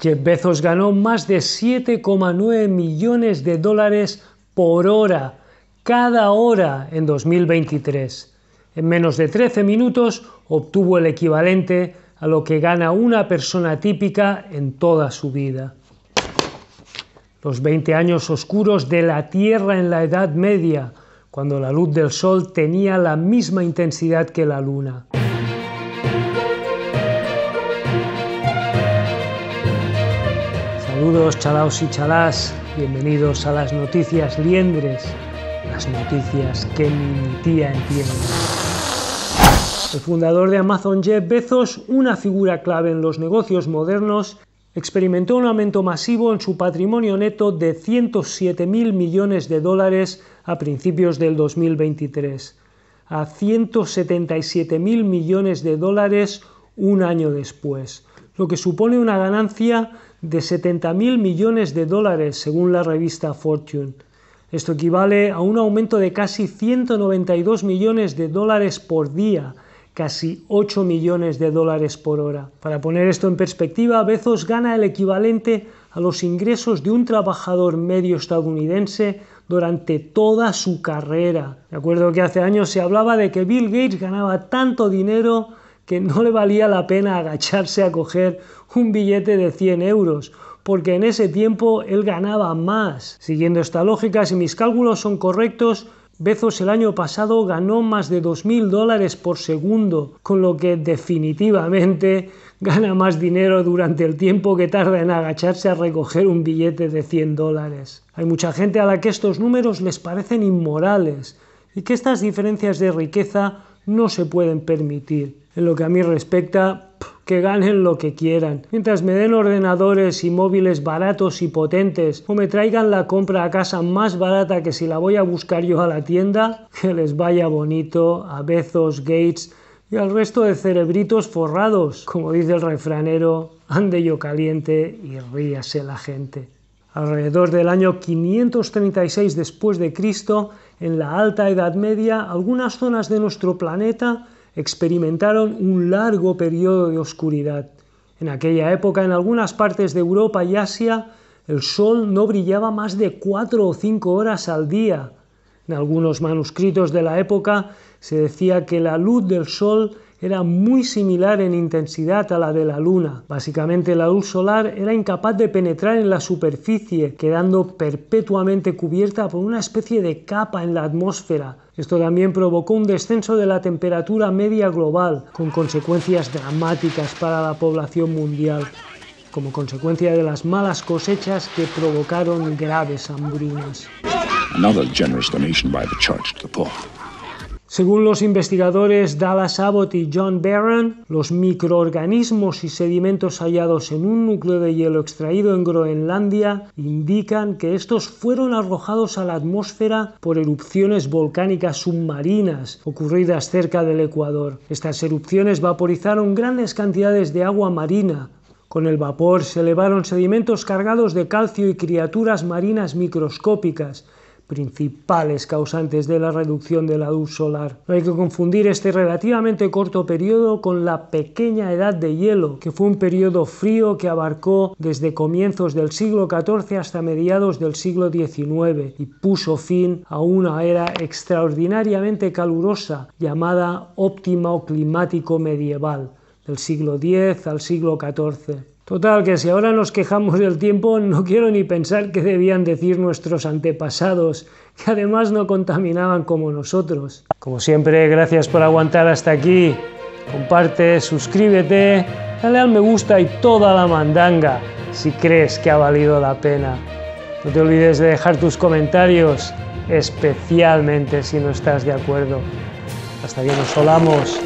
Jeff Bezos ganó más de 7,9 millones de dólares por hora, cada hora en 2023. En menos de 13 minutos obtuvo el equivalente a lo que gana una persona típica en toda su vida. Los 20 años oscuros de la Tierra en la Edad Media, cuando la luz del Sol tenía la misma intensidad que la Luna. Saludos chalaos y chalás, bienvenidos a las noticias liendres, las noticias que mi tía entiende. El fundador de Amazon Jeff Bezos, una figura clave en los negocios modernos, experimentó un aumento masivo en su patrimonio neto de 107 mil millones de dólares a principios del 2023, a 177 mil millones de dólares un año después, lo que supone una ganancia de 70 mil millones de dólares, según la revista Fortune. Esto equivale a un aumento de casi 192 millones de dólares por día, casi 8 millones de dólares por hora. Para poner esto en perspectiva, Bezos gana el equivalente a los ingresos de un trabajador medio estadounidense durante toda su carrera. De acuerdo que hace años se hablaba de que Bill Gates ganaba tanto dinero que no le valía la pena agacharse a coger un billete de 100 euros, porque en ese tiempo él ganaba más. Siguiendo esta lógica, si mis cálculos son correctos, Bezos el año pasado ganó más de 2.000 dólares por segundo, con lo que definitivamente gana más dinero durante el tiempo que tarda en agacharse a recoger un billete de 100 dólares. Hay mucha gente a la que estos números les parecen inmorales y que estas diferencias de riqueza no se pueden permitir. En lo que a mí respecta, que ganen lo que quieran. Mientras me den ordenadores y móviles baratos y potentes, o me traigan la compra a casa más barata que si la voy a buscar yo a la tienda, que les vaya bonito a Bezos, Gates y al resto de cerebritos forrados. Como dice el refranero, ande yo caliente y ríase la gente. Alrededor del año 536 después de Cristo, en la Alta Edad Media, algunas zonas de nuestro planeta experimentaron un largo periodo de oscuridad. En aquella época, en algunas partes de Europa y Asia, el sol no brillaba más de cuatro o cinco horas al día. En algunos manuscritos de la época se decía que la luz del sol era muy similar en intensidad a la de la Luna. Básicamente la luz solar era incapaz de penetrar en la superficie, quedando perpetuamente cubierta por una especie de capa en la atmósfera. Esto también provocó un descenso de la temperatura media global, con consecuencias dramáticas para la población mundial como consecuencia de las malas cosechas que provocaron graves hambrunas. Según los investigadores Dallas Abbott y John Barron, los microorganismos y sedimentos hallados en un núcleo de hielo extraído en Groenlandia indican que estos fueron arrojados a la atmósfera por erupciones volcánicas submarinas ocurridas cerca del Ecuador. Estas erupciones vaporizaron grandes cantidades de agua marina, con el vapor se elevaron sedimentos cargados de calcio y criaturas marinas microscópicas, principales causantes de la reducción de la luz solar. No hay que confundir este relativamente corto periodo con la pequeña edad de hielo, que fue un periodo frío que abarcó desde comienzos del siglo XIV hasta mediados del siglo XIX y puso fin a una era extraordinariamente calurosa llamada óptima climático medieval, del siglo X al siglo XIV. Total, que si ahora nos quejamos del tiempo, no quiero ni pensar qué debían decir nuestros antepasados, que además no contaminaban como nosotros. Como siempre, gracias por aguantar hasta aquí. Comparte, suscríbete, dale al me gusta y toda la mandanga si crees que ha valido la pena. No te olvides de dejar tus comentarios, especialmente si no estás de acuerdo. Hasta que nos solamos.